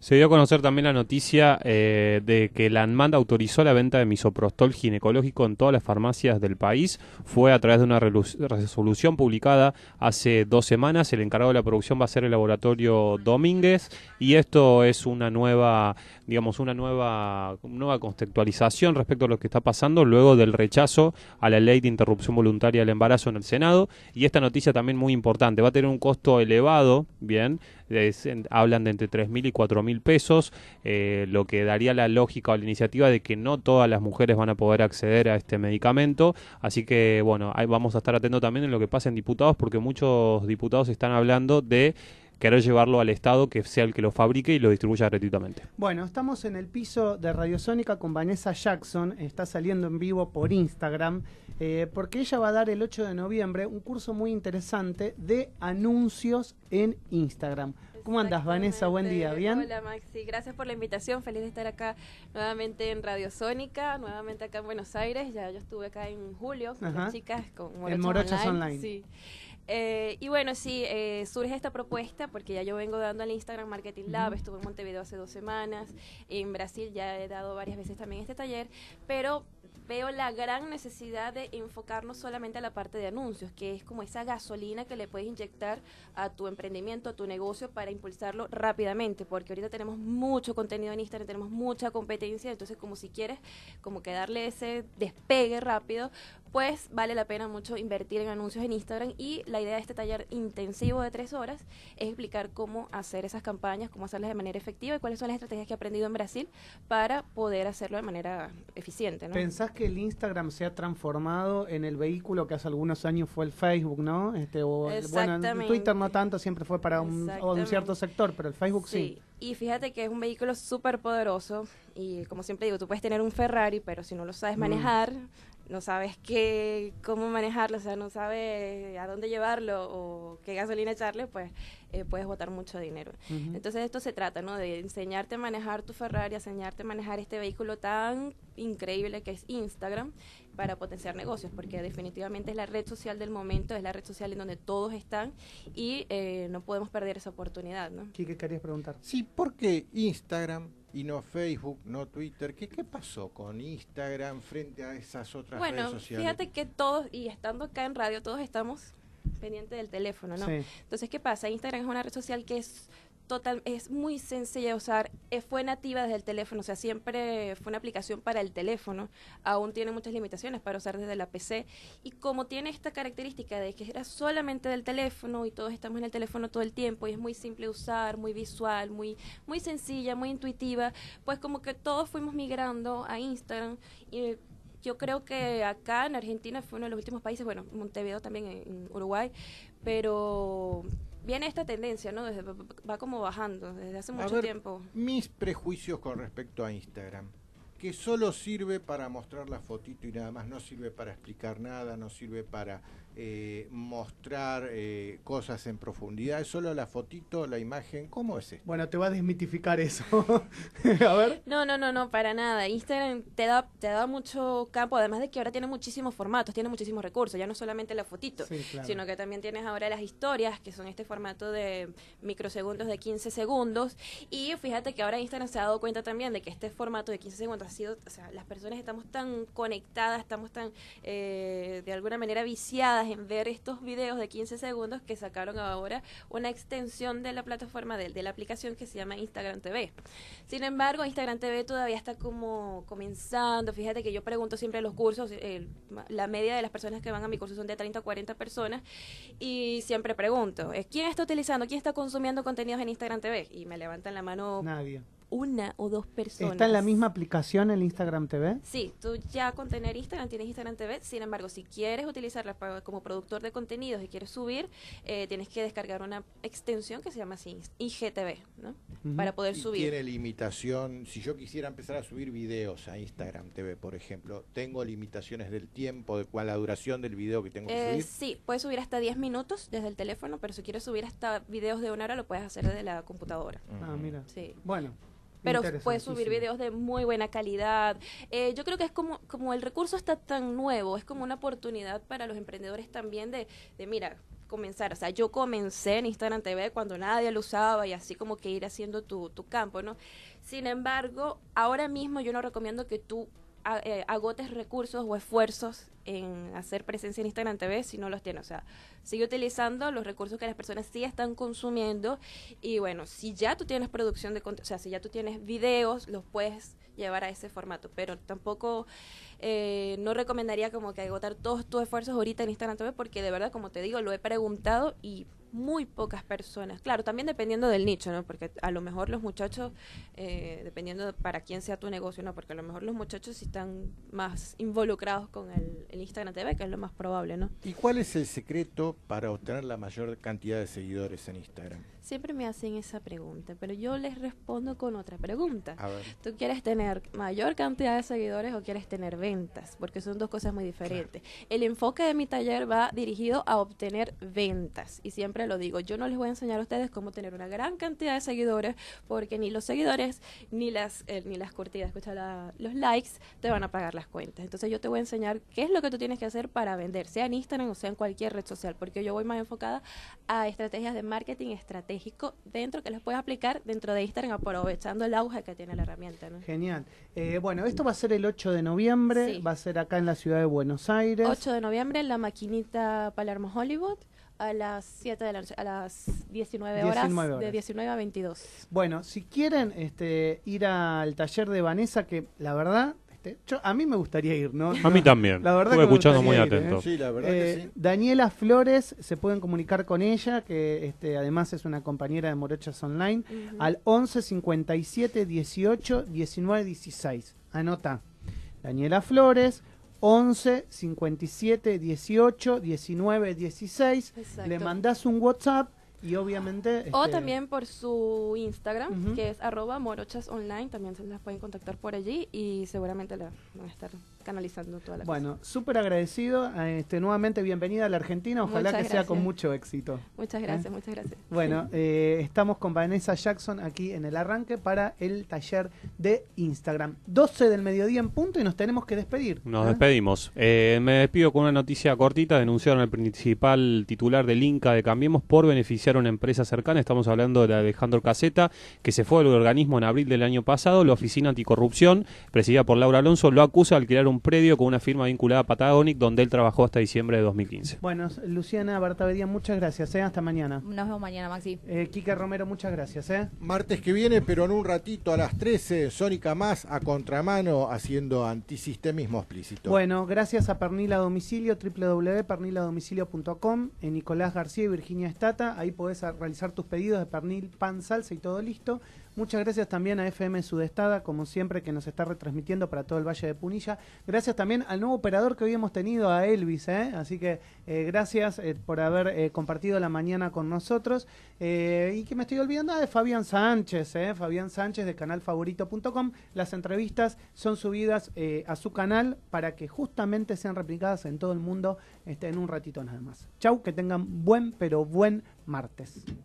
Se dio a conocer también la noticia eh, de que la ANMAND autorizó la venta de misoprostol ginecológico en todas las farmacias del país. Fue a través de una resolución publicada hace dos semanas. El encargado de la producción va a ser el laboratorio Domínguez y esto es una nueva, digamos, una nueva, nueva contextualización respecto a lo que está pasando luego del rechazo a la ley de interrupción voluntaria del embarazo en el Senado. Y esta noticia también muy importante. Va a tener un costo elevado, bien, hablan de entre 3.000 y 4.000 pesos, eh, lo que daría la lógica o la iniciativa de que no todas las mujeres van a poder acceder a este medicamento. Así que, bueno, vamos a estar atentos también en lo que pasa en diputados, porque muchos diputados están hablando de querer llevarlo al Estado que sea el que lo fabrique y lo distribuya gratuitamente. Bueno, estamos en el piso de Radiosónica con Vanessa Jackson, está saliendo en vivo por Instagram eh, porque ella va a dar el 8 de noviembre un curso muy interesante de anuncios en Instagram. ¿Cómo andas, Vanessa? Buen día, ¿bien? Hola, Maxi. Gracias por la invitación. Feliz de estar acá nuevamente en Radio Sónica, nuevamente acá en Buenos Aires. Ya yo estuve acá en julio con las chicas con Morochas, en Morochas Online. Sí. Eh, y bueno, sí, eh, surge esta propuesta porque ya yo vengo dando al Instagram Marketing Lab, estuve en Montevideo hace dos semanas, en Brasil ya he dado varias veces también este taller, pero veo la gran necesidad de enfocarnos solamente a la parte de anuncios, que es como esa gasolina que le puedes inyectar a tu emprendimiento, a tu negocio para impulsarlo rápidamente, porque ahorita tenemos mucho contenido en Instagram, tenemos mucha competencia, entonces como si quieres como que darle ese despegue rápido, pues vale la pena mucho invertir en anuncios en Instagram y la idea de este taller intensivo de tres horas es explicar cómo hacer esas campañas, cómo hacerlas de manera efectiva y cuáles son las estrategias que he aprendido en Brasil para poder hacerlo de manera eficiente. ¿no? que el Instagram se ha transformado en el vehículo que hace algunos años fue el Facebook, ¿no? Este, o, Twitter no tanto, siempre fue para un, cierto sector, pero el Facebook sí. Y fíjate que es un vehículo súper poderoso y como siempre digo, tú puedes tener un Ferrari, pero si no lo sabes mm. manejar, no sabes qué, cómo manejarlo, o sea, no sabes a dónde llevarlo o qué gasolina echarle, pues eh, puedes botar mucho dinero. Entonces esto se trata, ¿no? De enseñarte a manejar tu Ferrari, enseñarte a manejar este vehículo tan increíble que es Instagram para potenciar negocios, porque definitivamente es la red social del momento, es la red social en donde todos están y eh, no podemos perder esa oportunidad, ¿no? ¿qué querías preguntar? Sí, ¿por qué Instagram y no Facebook, no Twitter. ¿Qué, qué pasó con Instagram frente a esas otras redes sociales? Bueno, fíjate que todos, y estando acá en radio, todos estamos pendientes del teléfono, ¿no? Entonces, ¿qué pasa? Instagram es una red social que es total, es muy sencilla de usar. Eh, fue nativa desde el teléfono, o sea, siempre fue una aplicación para el teléfono. Aún tiene muchas limitaciones para usar desde la PC. Y como tiene esta característica de que era solamente del teléfono y todos estamos en el teléfono todo el tiempo y es muy simple de usar, muy visual, muy, muy sencilla, muy intuitiva, pues como que todos fuimos migrando a Instagram y yo creo que acá en Argentina fue uno de los últimos países, bueno, Montevideo también en Uruguay, pero viene esta tendencia, ¿no? va como bajando desde hace mucho tiempo. Mis prejuicios con respecto a Instagram, que solo sirve para mostrar la fotito y nada más, no sirve para explicar nada, no sirve para eh, mostrar eh, cosas en profundidad, solo la fotito, la imagen, ¿cómo es eso? Bueno, te va a desmitificar eso. a ver. No, no, no, no, para nada. Instagram te da, te da mucho campo, además de que ahora tiene muchísimos formatos, tiene muchísimos recursos, ya no solamente la fotito, sino que también tienes ahora las historias, que son este formato de microsegundos de 15 segundos. Y fíjate que ahora Instagram se ha dado cuenta también de que este formato de 15 segundos ha sido, o sea, las personas estamos tan conectadas, estamos tan, eh, de alguna manera, viciadas en ver estos videos de 15 segundos que sacaron ahora una extensión de la plataforma de, de la aplicación que se llama Instagram TV. Sin embargo, Instagram TV todavía está como comenzando. Fíjate que yo pregunto siempre los cursos, eh, la media de las personas que van a mi curso son de 30 o 40 personas y siempre pregunto, eh, ¿quién está utilizando, quién está consumiendo contenidos en Instagram TV? Y me levantan la mano. Nadie una o dos personas. ¿Está en la misma aplicación el Instagram TV? Sí, tú ya con tener Instagram tienes Instagram TV, sin embargo, si quieres utilizarla como productor de contenidos y quieres subir, eh, tienes que descargar una extensión que se llama así, IGTV, ¿no? Para poder subir. ¿Tiene limitación? Si yo quisiera empezar a subir videos a Instagram TV, por ejemplo, ¿tengo limitaciones del tiempo, de cuál la duración del video que tengo que eh, subir? Sí, puedes subir hasta 10 minutos desde el teléfono, pero si quieres subir hasta videos de una hora, lo puedes hacer desde la computadora. Ah, mira. Sí. Bueno, pero puedes subir videos de muy buena calidad. Eh, yo creo que es como, como el recurso está tan nuevo, es como una oportunidad para los emprendedores también de, de mira, comenzar. O sea, yo comencé en Instagram TV cuando nadie lo usaba y así como que ir haciendo tu, tu campo, ¿no? Sin embargo, ahora mismo yo no recomiendo que tú eh, agotes recursos o esfuerzos en hacer presencia en Instagram TV si no los tienes, O sea, sigue utilizando los recursos que las personas sí están consumiendo. Y bueno, si ya tú tienes producción de contenido, o sea, si ya tú tienes videos, los puedes llevar a ese formato. Pero tampoco eh, no recomendaría como que agotar todos tus esfuerzos ahorita en Instagram TV porque de verdad, como te digo, lo he preguntado y muy pocas personas. Claro, también dependiendo del nicho, ¿no? Porque a lo mejor los muchachos, eh, dependiendo para quién sea tu negocio, ¿no? Porque a lo mejor los muchachos están más involucrados con el, el, Instagram TV, que es lo más probable, ¿no? ¿Y cuál es el secreto para obtener la mayor cantidad de seguidores en Instagram? siempre me hacen esa pregunta, pero yo les respondo con otra pregunta. ¿Tú quieres tener mayor cantidad de seguidores o quieres tener ventas? Porque son dos cosas muy diferentes. El enfoque de mi taller va dirigido a obtener ventas y siempre lo digo, yo no les voy a enseñar a ustedes cómo tener una gran cantidad de seguidores porque ni los seguidores ni las eh, ni las curtidas, escucha los likes te van a pagar las cuentas. Entonces yo te voy a enseñar qué es lo que tú tienes que hacer para vender, sea en Instagram o sea en cualquier red social, porque yo voy más enfocada a estrategias de marketing estrategias dentro, que los puedes aplicar dentro de Instagram aprovechando el auge que tiene la herramienta. Genial. Eh, bueno, esto va a ser el 8 de noviembre, va a ser acá en la ciudad de Buenos Aires. 8 de noviembre en la maquinita Palermo Hollywood a las 7 de a las 19 horas, de 19 a 22. Bueno, si quieren este, ir al taller de Vanessa, que la verdad este, a mí me gustaría ir, ¿no? A mí también. La verdad Estuve escuchando muy ¿eh? atento. Sí, la verdad que eh, sí. Daniela Flores, se pueden comunicar con ella, que este, además es una compañera de Morochas Online, al 11 57 18 19 16. Anota. Daniela Flores, 11 57 18 19 16. Le mandás un WhatsApp y obviamente... O este, también por su Instagram, que es arroba morochasonline, también se las pueden contactar por allí y seguramente la van a estar canalizando toda la Bueno, súper agradecido. Eh, este, nuevamente bienvenida a la Argentina. Ojalá que sea con mucho éxito. Muchas ¿eh? gracias, muchas gracias. Bueno, eh, estamos con Vanessa Jackson aquí en el arranque para el taller de Instagram. 12 del mediodía en punto y nos tenemos que despedir. Nos despedimos. me despido con una noticia cortita. Denunciaron al principal titular del Inca de Cambiemos por beneficiar a una empresa cercana. Estamos hablando de Alejandro Caseta, que se fue al organismo en abril del año pasado. La Oficina Anticorrupción, presidida por Laura Alonso, lo acusa al crear un un predio con una firma vinculada a Patagonic, donde él trabajó hasta diciembre de 2015. Bueno, Luciana Bartavedía, muchas gracias. ¿eh? Hasta mañana. Nos vemos mañana, Maxi. Eh, Quique Romero, muchas gracias. ¿eh? Martes que viene, pero en un ratito a las 13, Sónica Más a contramano haciendo antisistemismo explícito. Bueno, gracias a Pernil a Domicilio, www.perniladomicilio.com, en Nicolás García y Virginia Estata. Ahí podés realizar tus pedidos de pernil, pan, salsa y todo listo. Muchas gracias también a FM Sudestada, como siempre, que nos está retransmitiendo para todo el Valle de Punilla. Gracias también al nuevo operador que hoy hemos tenido, a Elvis. ¿eh? Así que eh, gracias eh, por haber compartido la mañana con nosotros. y que me estoy olvidando de Fabián Sánchez, Fabián Sánchez de canalfavorito.com. Las entrevistas son subidas a su canal para que justamente sean replicadas en todo el mundo este, en un ratito nada más. Chau, que tengan buen, pero buen martes.